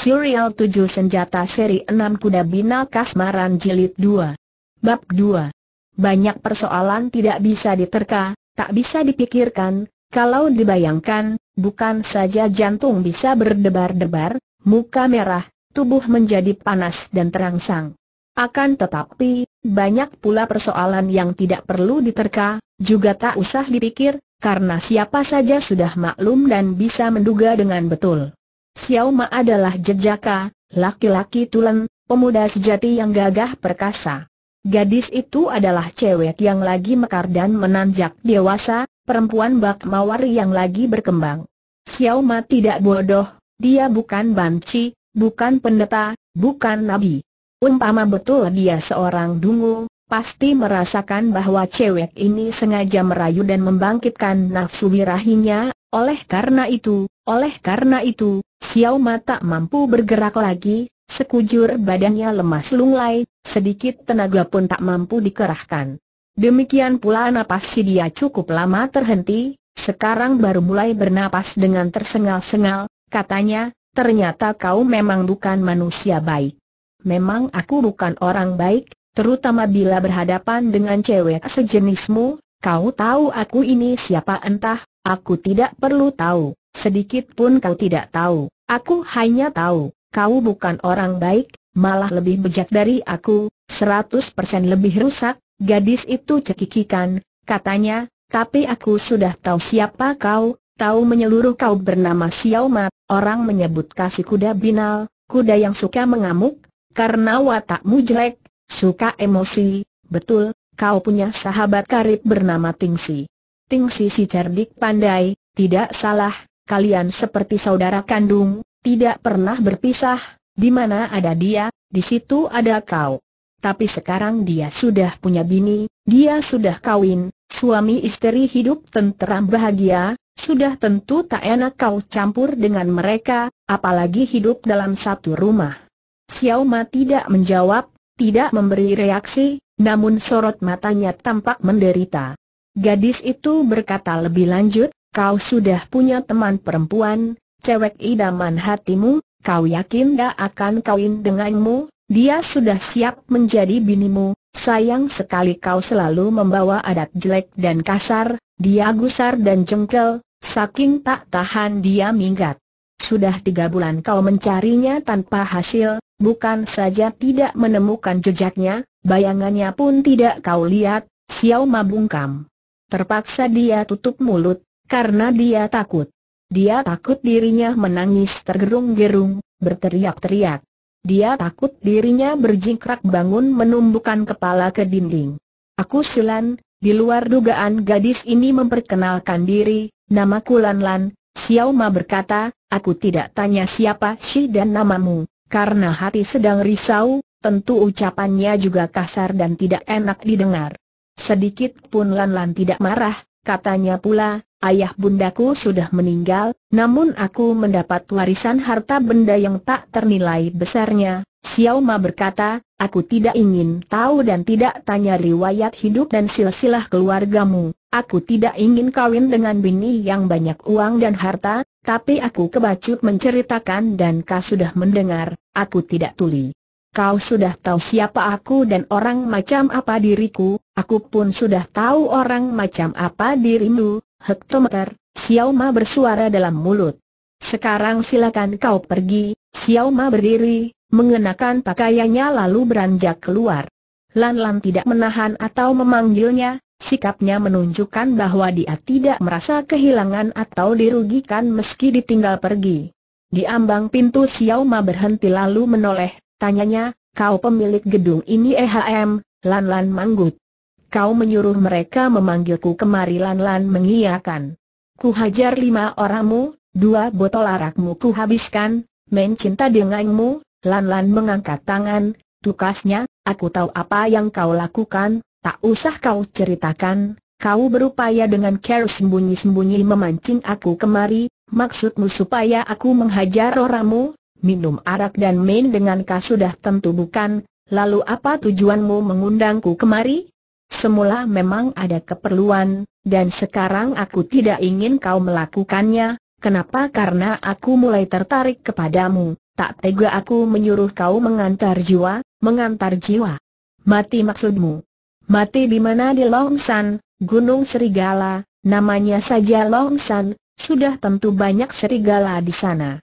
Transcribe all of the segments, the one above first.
Serial 7 Senjata Seri 6 Kuda Bina Kasmaran Jilid 2 Bab 2 Banyak persoalan tidak bisa diterka, tak bisa dipikirkan, kalau dibayangkan, bukan saja jantung bisa berdebar-debar, muka merah, tubuh menjadi panas dan terangsang. Akan tetapi, banyak pula persoalan yang tidak perlu diterka, juga tak usah dipikir, karena siapa saja sudah maklum dan bisa menduga dengan betul. Xiao Ma adalah jejaka, laki-laki tulen, pemuda sejati yang gagah perkasa. Gadis itu adalah cewek yang lagi mekar dan menanjak dewasa, perempuan bak mawar yang lagi berkembang. Xiao Ma tidak bodoh, dia bukan banci, bukan pendeta, bukan nabi. Umpama betul dia seorang dungu, pasti merasakan bahwa cewek ini sengaja merayu dan membangkitkan nafsu birahinya oleh karena itu, oleh karena itu, Xiao Ma tak mampu bergerak lagi, sekujur badannya lemas lunglai, sedikit tenaga pun tak mampu dikerahkan. Demikian pula napas si dia cukup lama terhenti, sekarang baru mulai bernapas dengan tersengal-sengal, katanya, ternyata kau memang bukan manusia baik. Memang aku bukan orang baik, terutama bila berhadapan dengan cewek sejenismu, kau tahu aku ini siapa entah, Aku tidak perlu tahu, sedikit pun kau tidak tahu, aku hanya tahu, kau bukan orang baik, malah lebih bejat dari aku, 100% lebih rusak, gadis itu cekikikan, katanya, tapi aku sudah tahu siapa kau, tahu menyeluruh kau bernama Xiao Mat, orang menyebut kasih kuda binal, kuda yang suka mengamuk, karena watakmu jelek, suka emosi, betul, kau punya sahabat karib bernama Tingsi. Ting Sisi cerdik pandai, tidak salah, kalian seperti saudara kandung, tidak pernah berpisah, di mana ada dia, di situ ada kau. Tapi sekarang dia sudah punya bini, dia sudah kawin, suami istri hidup tenteram bahagia, sudah tentu tak enak kau campur dengan mereka, apalagi hidup dalam satu rumah. Xiao Ma tidak menjawab, tidak memberi reaksi, namun sorot matanya tampak menderita. Gadis itu berkata lebih lanjut, kau sudah punya teman perempuan, cewek idaman hatimu, kau yakin gak akan kawin denganmu, dia sudah siap menjadi binimu, sayang sekali kau selalu membawa adat jelek dan kasar, dia gusar dan jengkel, saking tak tahan dia minggat. Sudah tiga bulan kau mencarinya tanpa hasil, bukan saja tidak menemukan jejaknya, bayangannya pun tidak kau lihat, siau mabungkam. Terpaksa dia tutup mulut, karena dia takut. Dia takut dirinya menangis tergerung-gerung, berteriak-teriak. Dia takut dirinya berjingkrak bangun menumbukan kepala ke dinding. Aku Sulan, di luar dugaan gadis ini memperkenalkan diri, nama Lan Lan, Xiao Ma berkata, aku tidak tanya siapa si dan namamu, karena hati sedang risau, tentu ucapannya juga kasar dan tidak enak didengar. Sedikit pun Lan Lan tidak marah, katanya pula, ayah bundaku sudah meninggal, namun aku mendapat warisan harta benda yang tak ternilai besarnya. Xiao Ma berkata, aku tidak ingin tahu dan tidak tanya riwayat hidup dan silsilah keluargamu. Aku tidak ingin kawin dengan bini yang banyak uang dan harta, tapi aku kebacut menceritakan dan kau sudah mendengar, aku tidak tuli. Kau sudah tahu siapa aku dan orang macam apa diriku, aku pun sudah tahu orang macam apa dirimu, hektometer, Xiao Ma bersuara dalam mulut. Sekarang silakan kau pergi, Xiao Ma berdiri, mengenakan pakaiannya lalu beranjak keluar. Lan Lan tidak menahan atau memanggilnya, sikapnya menunjukkan bahwa dia tidak merasa kehilangan atau dirugikan meski ditinggal pergi. Di ambang pintu Xiao Ma berhenti lalu menoleh Tanyanya, kau pemilik gedung ini EHM, Lan Lan Manggut. Kau menyuruh mereka memanggilku kemari Lan Lan mengiyakan. Ku hajar lima orangmu, dua botol arakmu ku habiskan, cinta denganmu, Lan Lan mengangkat tangan, tukasnya, aku tahu apa yang kau lakukan, tak usah kau ceritakan, kau berupaya dengan care sembunyi-sembunyi memancing aku kemari, maksudmu supaya aku menghajar orangmu? minum arak dan main dengan kau sudah tentu bukan, lalu apa tujuanmu mengundangku kemari? Semula memang ada keperluan, dan sekarang aku tidak ingin kau melakukannya, kenapa? Karena aku mulai tertarik kepadamu, tak tega aku menyuruh kau mengantar jiwa, mengantar jiwa. Mati maksudmu? Mati di mana di Longsan, Gunung Serigala, namanya saja Longsan, sudah tentu banyak serigala di sana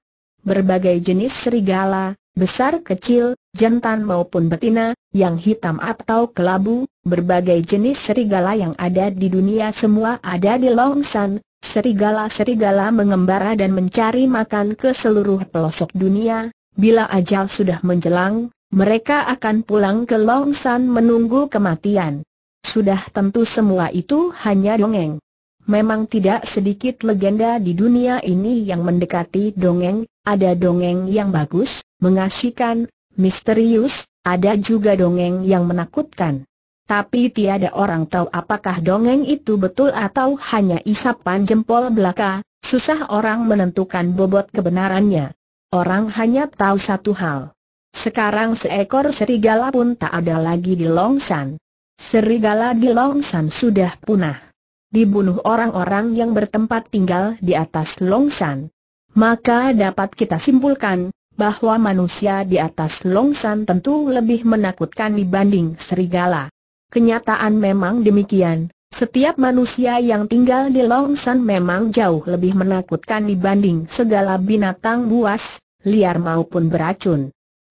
berbagai jenis serigala, besar kecil, jantan maupun betina, yang hitam atau kelabu, berbagai jenis serigala yang ada di dunia semua ada di Longsan. Serigala-serigala mengembara dan mencari makan ke seluruh pelosok dunia, bila ajal sudah menjelang, mereka akan pulang ke Longsan menunggu kematian. Sudah tentu semua itu hanya dongeng. Memang tidak sedikit legenda di dunia ini yang mendekati dongeng, ada dongeng yang bagus, mengasyikan, misterius, ada juga dongeng yang menakutkan. Tapi tiada orang tahu apakah dongeng itu betul atau hanya isapan jempol belaka, susah orang menentukan bobot kebenarannya. Orang hanya tahu satu hal. Sekarang seekor serigala pun tak ada lagi di Longsan. Serigala di Longsan sudah punah dibunuh orang-orang yang bertempat tinggal di atas Longsan. Maka dapat kita simpulkan, bahwa manusia di atas Longsan tentu lebih menakutkan dibanding serigala. Kenyataan memang demikian, setiap manusia yang tinggal di Longsan memang jauh lebih menakutkan dibanding segala binatang buas, liar maupun beracun.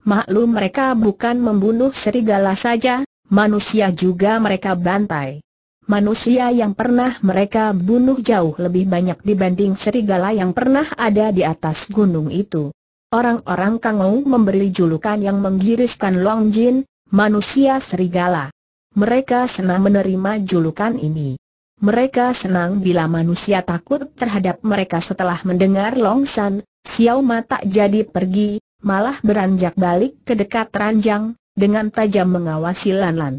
Maklum mereka bukan membunuh serigala saja, manusia juga mereka bantai. Manusia yang pernah mereka bunuh jauh lebih banyak dibanding serigala yang pernah ada di atas gunung itu. Orang-orang Kangou memberi julukan yang menggiriskan Long Jin, manusia serigala. Mereka senang menerima julukan ini. Mereka senang bila manusia takut terhadap mereka setelah mendengar Long San, Xiao Ma tak jadi pergi, malah beranjak balik ke dekat ranjang, dengan tajam mengawasi Lan Lan.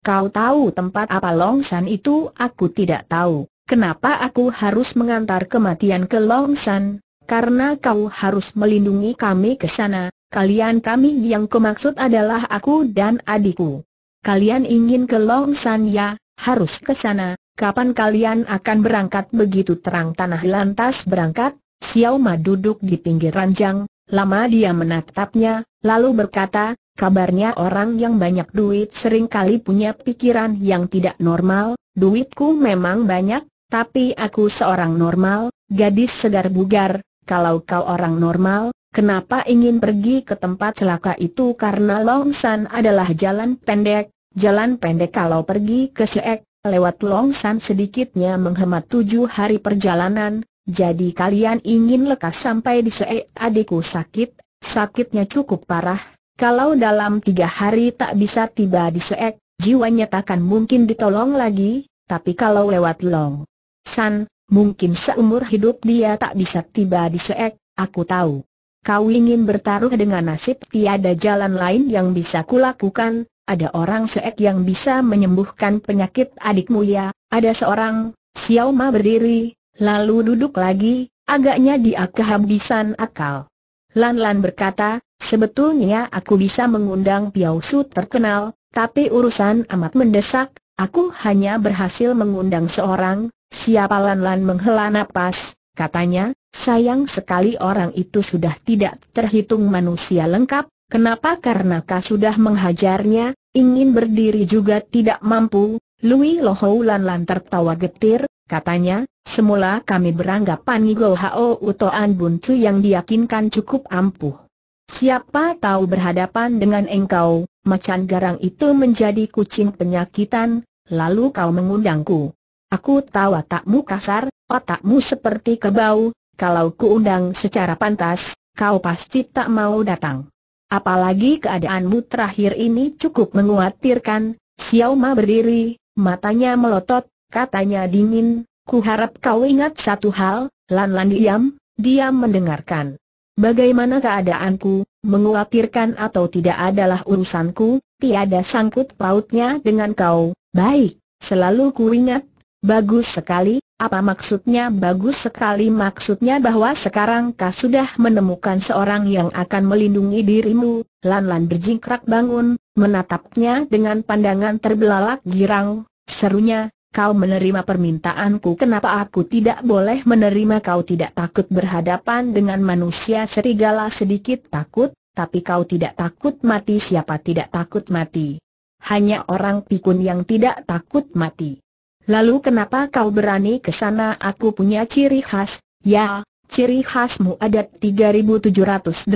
Kau tahu tempat apa Longsan itu? Aku tidak tahu. Kenapa aku harus mengantar kematian ke Longsan? Karena kau harus melindungi kami ke sana. Kalian kami yang kumaksud adalah aku dan adikku. Kalian ingin ke Longsan ya, harus ke sana. Kapan kalian akan berangkat begitu terang tanah lantas berangkat? Xiao Ma duduk di pinggir ranjang, lama dia menatapnya, lalu berkata, Kabarnya orang yang banyak duit seringkali punya pikiran yang tidak normal, duitku memang banyak, tapi aku seorang normal, gadis segar bugar, kalau kau orang normal, kenapa ingin pergi ke tempat celaka itu karena Longsan adalah jalan pendek, jalan pendek kalau pergi ke Seek, lewat Longsan sedikitnya menghemat tujuh hari perjalanan, jadi kalian ingin lekas sampai di Seek adikku sakit, sakitnya cukup parah, kalau dalam tiga hari tak bisa tiba di Seek, jiwanya takkan mungkin ditolong lagi, tapi kalau lewat Long San, mungkin seumur hidup dia tak bisa tiba di Seek, aku tahu. Kau ingin bertaruh dengan nasib tiada jalan lain yang bisa kulakukan, ada orang Seek yang bisa menyembuhkan penyakit adikmu ya, ada seorang, Xiao Ma berdiri, lalu duduk lagi, agaknya dia kehabisan akal. Lan Lan berkata, Sebetulnya aku bisa mengundang Piao Su terkenal, tapi urusan amat mendesak, aku hanya berhasil mengundang seorang, siapa Lan Lan menghela napas, katanya, sayang sekali orang itu sudah tidak terhitung manusia lengkap, kenapa karena kau sudah menghajarnya, ingin berdiri juga tidak mampu, Lui Lohou Lan Lan tertawa getir, katanya, semula kami beranggapan Nigo Hao Utoan Buntu yang diyakinkan cukup ampuh. Siapa tahu berhadapan dengan engkau, macan garang itu menjadi kucing penyakitan, lalu kau mengundangku. Aku tahu otakmu kasar, otakmu seperti kebau, kalau ku undang secara pantas, kau pasti tak mau datang. Apalagi keadaanmu terakhir ini cukup menguatirkan, Xiao Ma berdiri, matanya melotot, katanya dingin, ku harap kau ingat satu hal, Lan Lan diam, diam mendengarkan. Bagaimana keadaanku, menguatirkan atau tidak adalah urusanku, tiada sangkut pautnya dengan kau. Baik, selalu kuingat. Bagus sekali, apa maksudnya bagus sekali? Maksudnya bahwa sekarang kau sudah menemukan seorang yang akan melindungi dirimu. Lan-lan berjingkrak bangun, menatapnya dengan pandangan terbelalak girang. Serunya, kau menerima permintaanku kenapa aku tidak boleh menerima kau tidak takut berhadapan dengan manusia serigala sedikit takut, tapi kau tidak takut mati siapa tidak takut mati. Hanya orang pikun yang tidak takut mati. Lalu kenapa kau berani ke sana aku punya ciri khas, ya, ciri khasmu adat 3783,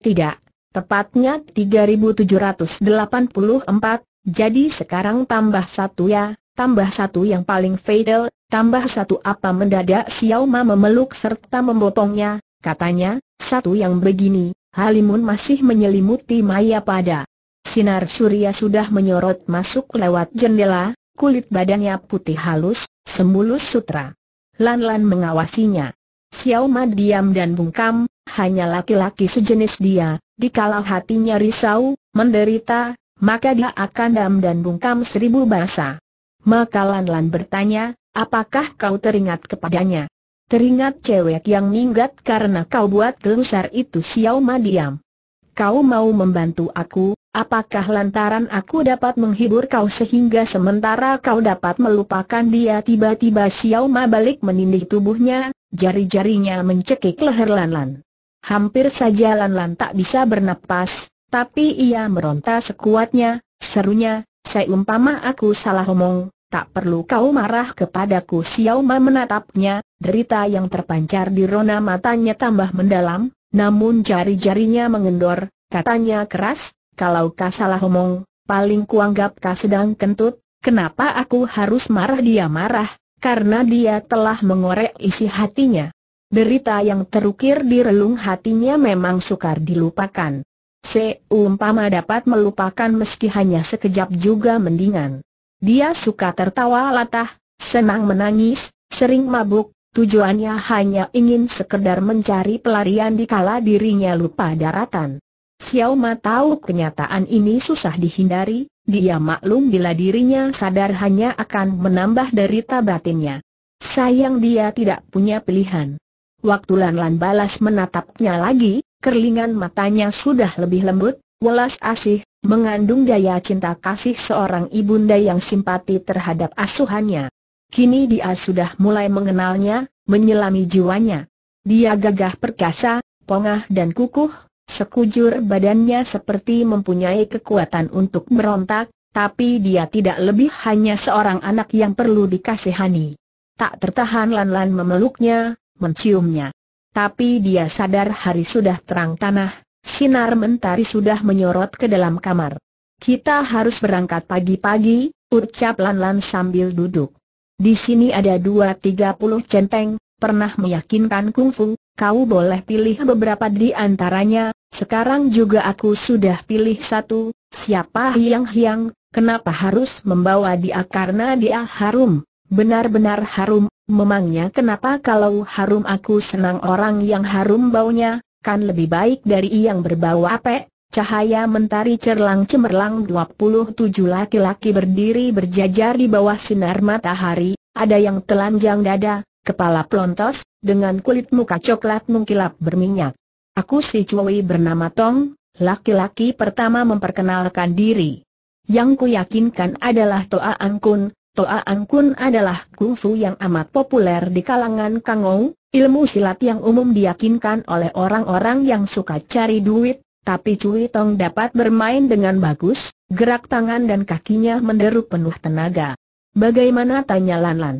tidak, tepatnya 3784, jadi sekarang tambah satu ya, tambah satu yang paling fatal, tambah satu apa mendadak Xiao Ma memeluk serta membopongnya, katanya, satu yang begini, Halimun masih menyelimuti maya pada. Sinar surya sudah menyorot masuk lewat jendela, kulit badannya putih halus, semulus sutra. Lan-lan mengawasinya. Xiao Ma diam dan bungkam, hanya laki-laki sejenis dia, dikala hatinya risau, menderita, maka dia akan dam dan bungkam seribu bahasa. Maka Lan Lan bertanya, apakah kau teringat kepadanya? Teringat cewek yang minggat karena kau buat gelusar itu Xiao Ma diam. Kau mau membantu aku, apakah lantaran aku dapat menghibur kau sehingga sementara kau dapat melupakan dia tiba-tiba Xiao Ma balik menindih tubuhnya, jari-jarinya mencekik leher Lan Lan. Hampir saja Lan Lan tak bisa bernapas, tapi ia meronta sekuatnya, serunya, Saya umpama aku salah omong, tak perlu kau marah kepadaku Xiao Ma menatapnya, derita yang terpancar di rona matanya tambah mendalam, namun jari-jarinya mengendor, katanya keras, kalau kau salah omong, paling kuanggap kau sedang kentut, kenapa aku harus marah dia marah, karena dia telah mengorek isi hatinya. Derita yang terukir di relung hatinya memang sukar dilupakan. Seumpama dapat melupakan meski hanya sekejap juga mendingan. Dia suka tertawa latah, senang menangis, sering mabuk, tujuannya hanya ingin sekedar mencari pelarian di kala dirinya lupa daratan. Xiao Ma tahu kenyataan ini susah dihindari, dia maklum bila dirinya sadar hanya akan menambah derita batinnya. Sayang dia tidak punya pilihan. Waktu Lan Lan balas menatapnya lagi, kerlingan matanya sudah lebih lembut, welas asih, mengandung daya cinta kasih seorang ibunda yang simpati terhadap asuhannya. Kini dia sudah mulai mengenalnya, menyelami jiwanya. Dia gagah perkasa, pongah dan kukuh, sekujur badannya seperti mempunyai kekuatan untuk merontak, tapi dia tidak lebih hanya seorang anak yang perlu dikasihani. Tak tertahan Lan Lan memeluknya, menciumnya. Tapi dia sadar hari sudah terang tanah, sinar mentari sudah menyorot ke dalam kamar. Kita harus berangkat pagi-pagi, ucap Lan Lan sambil duduk. Di sini ada dua tiga puluh centeng, pernah meyakinkan kungfu, kau boleh pilih beberapa di antaranya, sekarang juga aku sudah pilih satu, siapa Hiang Hiang, kenapa harus membawa dia karena dia harum. Benar-benar harum, memangnya kenapa kalau harum aku senang orang yang harum baunya, kan lebih baik dari yang berbau ape? Cahaya mentari cerlang cemerlang 27 laki-laki berdiri berjajar di bawah sinar matahari, ada yang telanjang dada, kepala plontos, dengan kulit muka coklat mengkilap berminyak. Aku si Cui bernama Tong, laki-laki pertama memperkenalkan diri. Yang ku yakinkan adalah Toa Angkun, Toa Angkun adalah kungfu yang amat populer di kalangan Kangou, ilmu silat yang umum diyakinkan oleh orang-orang yang suka cari duit, tapi Cui Tong dapat bermain dengan bagus, gerak tangan dan kakinya menderu penuh tenaga. Bagaimana tanya Lan Lan?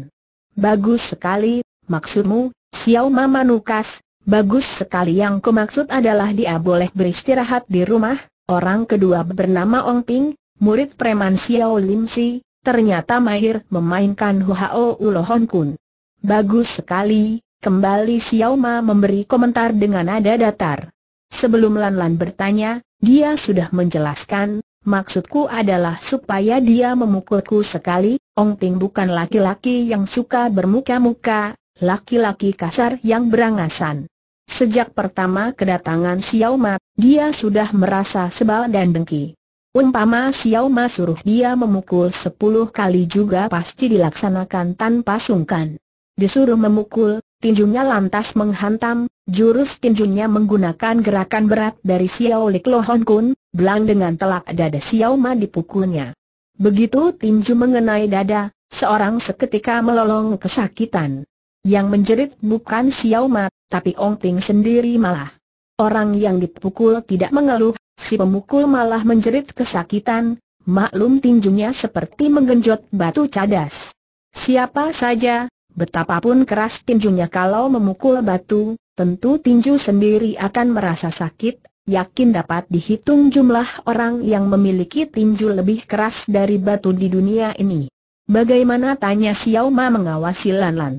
Bagus sekali, maksudmu, Xiao Mama Nukas, bagus sekali yang kumaksud adalah dia boleh beristirahat di rumah, orang kedua bernama Ong Ping, murid preman Xiao Lim Si, Ternyata mahir memainkan huhao Ulohon Kun. Bagus sekali, kembali Xiao Ma memberi komentar dengan nada datar. Sebelum Lan Lan bertanya, dia sudah menjelaskan, maksudku adalah supaya dia memukulku sekali, Ong Ting bukan laki-laki yang suka bermuka-muka, laki-laki kasar yang berangasan. Sejak pertama kedatangan Xiao Ma, dia sudah merasa sebal dan dengki. Umpama Xiao Ma suruh dia memukul sepuluh kali juga pasti dilaksanakan tanpa sungkan. Disuruh memukul, tinjunya lantas menghantam, jurus tinjunya menggunakan gerakan berat dari Xiao Li Lohon Kun, belang dengan telak dada Xiao Ma dipukulnya. Begitu tinju mengenai dada, seorang seketika melolong kesakitan. Yang menjerit bukan Xiao Ma, tapi Ong Ting sendiri malah. Orang yang dipukul tidak mengeluh, si pemukul malah menjerit kesakitan, maklum tinjunya seperti menggenjot batu cadas. Siapa saja, betapapun keras tinjunya kalau memukul batu, tentu tinju sendiri akan merasa sakit, yakin dapat dihitung jumlah orang yang memiliki tinju lebih keras dari batu di dunia ini. Bagaimana tanya Xiao Ma mengawasi Lan Lan?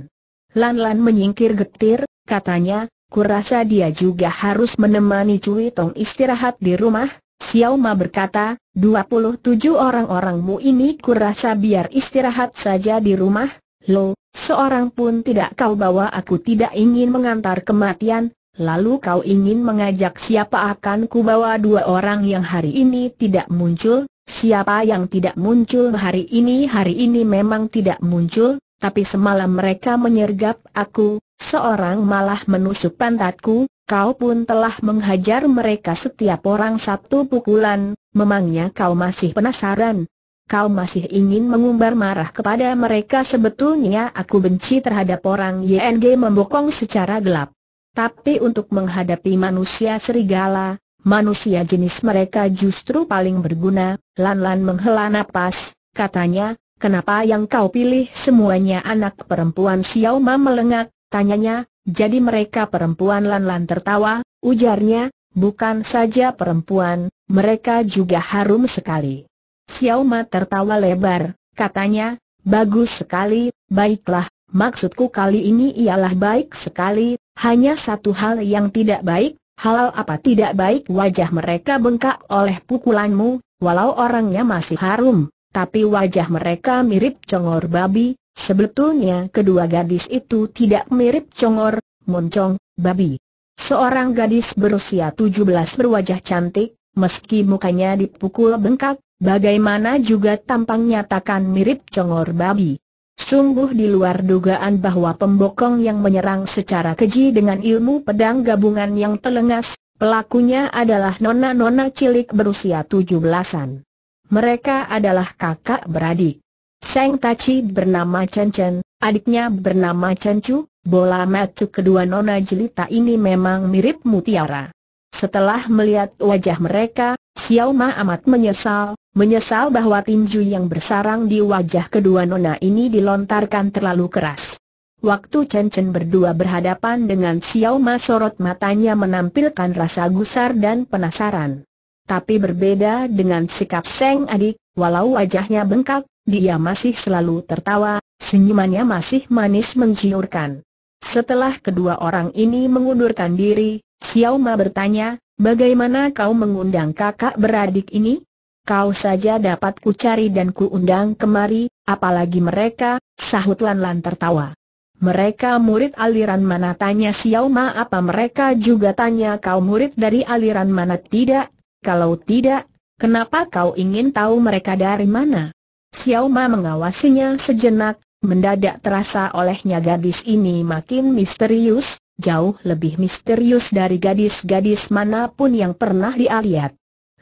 Lan Lan menyingkir getir, katanya, Kurasa dia juga harus menemani Cui Tong istirahat di rumah, Xiao Ma berkata, 27 orang-orangmu ini kurasa biar istirahat saja di rumah, lo, seorang pun tidak kau bawa aku tidak ingin mengantar kematian, lalu kau ingin mengajak siapa akan ku bawa dua orang yang hari ini tidak muncul, siapa yang tidak muncul hari ini hari ini memang tidak muncul, tapi semalam mereka menyergap aku, Seorang malah menusuk pantatku, kau pun telah menghajar mereka setiap orang satu pukulan, memangnya kau masih penasaran? Kau masih ingin mengumbar marah kepada mereka sebetulnya aku benci terhadap orang YNG membokong secara gelap. Tapi untuk menghadapi manusia serigala, manusia jenis mereka justru paling berguna, Lan-Lan menghela napas, katanya, kenapa yang kau pilih semuanya anak perempuan Xiao melengak, Tanyanya, jadi mereka perempuan Lan-Lan tertawa, ujarnya, bukan saja perempuan, mereka juga harum sekali. Xiao Ma tertawa lebar, katanya, bagus sekali, baiklah, maksudku kali ini ialah baik sekali, hanya satu hal yang tidak baik, halal apa tidak baik wajah mereka bengkak oleh pukulanmu, walau orangnya masih harum, tapi wajah mereka mirip congor babi, Sebetulnya kedua gadis itu tidak mirip congor, moncong, babi. Seorang gadis berusia 17 berwajah cantik, meski mukanya dipukul bengkak, bagaimana juga tampangnya takkan mirip congor babi. Sungguh di luar dugaan bahwa pembokong yang menyerang secara keji dengan ilmu pedang gabungan yang telengas, pelakunya adalah nona-nona cilik berusia 17-an. Mereka adalah kakak beradik. Seng Taci bernama Chen Chen, adiknya bernama Chen Chu, bola mata kedua nona jelita ini memang mirip mutiara. Setelah melihat wajah mereka, Xiao Ma amat menyesal, menyesal bahwa tinju yang bersarang di wajah kedua nona ini dilontarkan terlalu keras. Waktu Chen Chen berdua berhadapan dengan Xiao Ma sorot matanya menampilkan rasa gusar dan penasaran. Tapi berbeda dengan sikap Seng adik, walau wajahnya bengkak, dia masih selalu tertawa, senyumannya masih manis menciurkan. Setelah kedua orang ini mengundurkan diri, Xiao Ma bertanya, bagaimana kau mengundang kakak beradik ini? Kau saja dapat ku cari dan ku undang kemari, apalagi mereka, sahut Lan Lan tertawa. Mereka murid aliran mana tanya Xiao Ma apa mereka juga tanya kau murid dari aliran mana tidak? Kalau tidak, kenapa kau ingin tahu mereka dari mana? Xiao Ma mengawasinya sejenak, mendadak terasa olehnya gadis ini makin misterius, jauh lebih misterius dari gadis-gadis manapun yang pernah dia lihat.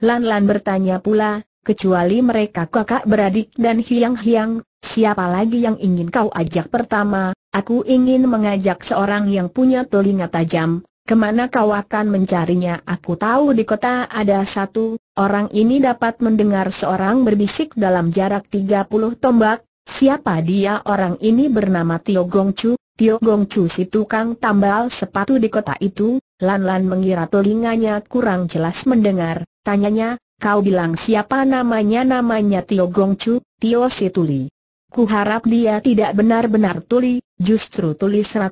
Lan Lan bertanya pula, kecuali mereka kakak beradik dan hiang-hiang, siapa lagi yang ingin kau ajak pertama, aku ingin mengajak seorang yang punya telinga tajam, Kemana kau akan mencarinya? Aku tahu di kota ada satu, orang ini dapat mendengar seorang berbisik dalam jarak tiga puluh tombak, siapa dia orang ini bernama Tio Chu, Tio Chu si tukang tambal sepatu di kota itu, Lan-Lan mengira telinganya kurang jelas mendengar, tanyanya, kau bilang siapa namanya namanya Tio Chu, Tio si tuli. Ku harap dia tidak benar-benar tuli, justru tuli 100%,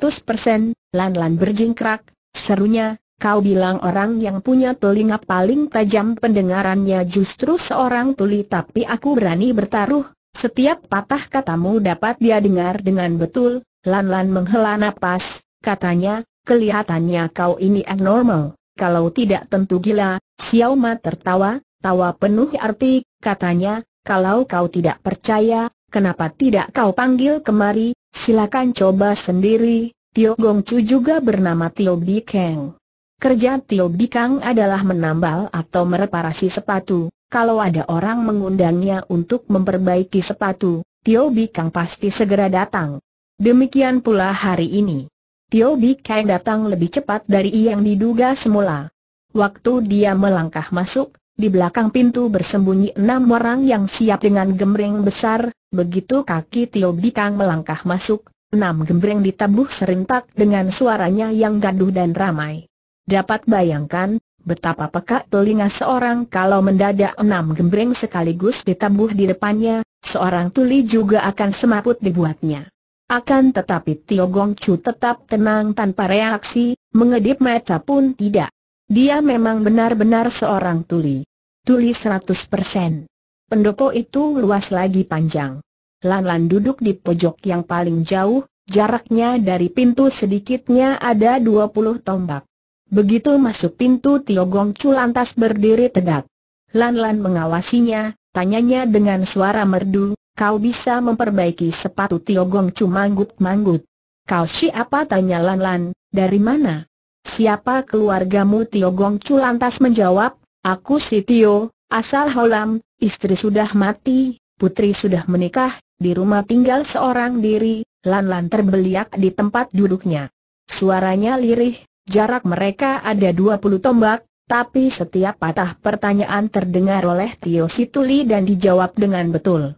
Lan-Lan berjingkrak, Serunya, kau bilang orang yang punya telinga paling tajam pendengarannya justru seorang tuli tapi aku berani bertaruh, setiap patah katamu dapat dia dengar dengan betul, Lan-Lan menghela nafas, katanya, kelihatannya kau ini abnormal, kalau tidak tentu gila, Xiao Ma tertawa, tawa penuh arti, katanya, kalau kau tidak percaya, kenapa tidak kau panggil kemari, silakan coba sendiri, Tio Gong Chu juga bernama Tio Kang. Kerja Tio Kang adalah menambal atau mereparasi sepatu. Kalau ada orang mengundangnya untuk memperbaiki sepatu, Tio Kang pasti segera datang. Demikian pula hari ini. Tio Kang datang lebih cepat dari yang diduga semula. Waktu dia melangkah masuk, di belakang pintu bersembunyi enam orang yang siap dengan gemereng besar, begitu kaki Tio Kang melangkah masuk, enam gembreng ditabuh serentak dengan suaranya yang gaduh dan ramai. Dapat bayangkan, betapa peka telinga seorang kalau mendadak enam gembreng sekaligus ditabuh di depannya, seorang tuli juga akan semaput dibuatnya. Akan tetapi Tio Gong Chu tetap tenang tanpa reaksi, mengedip mata pun tidak. Dia memang benar-benar seorang tuli. Tuli 100%. Pendopo itu luas lagi panjang. Lanlan duduk di pojok yang paling jauh, jaraknya dari pintu sedikitnya ada 20 tombak. Begitu masuk pintu Tio Gong Chu lantas berdiri tegak. Lanlan mengawasinya, tanyanya dengan suara merdu, kau bisa memperbaiki sepatu Tio Gong Chu manggut-manggut. Kau siapa tanya Lanlan, dari mana? Siapa keluargamu Tio Gong Chu lantas menjawab, aku si Tio, asal Holam, istri sudah mati, putri sudah menikah, di rumah tinggal seorang diri, Lan-Lan terbeliak di tempat duduknya. Suaranya lirih, jarak mereka ada dua puluh tombak, tapi setiap patah pertanyaan terdengar oleh Tio Situli dan dijawab dengan betul.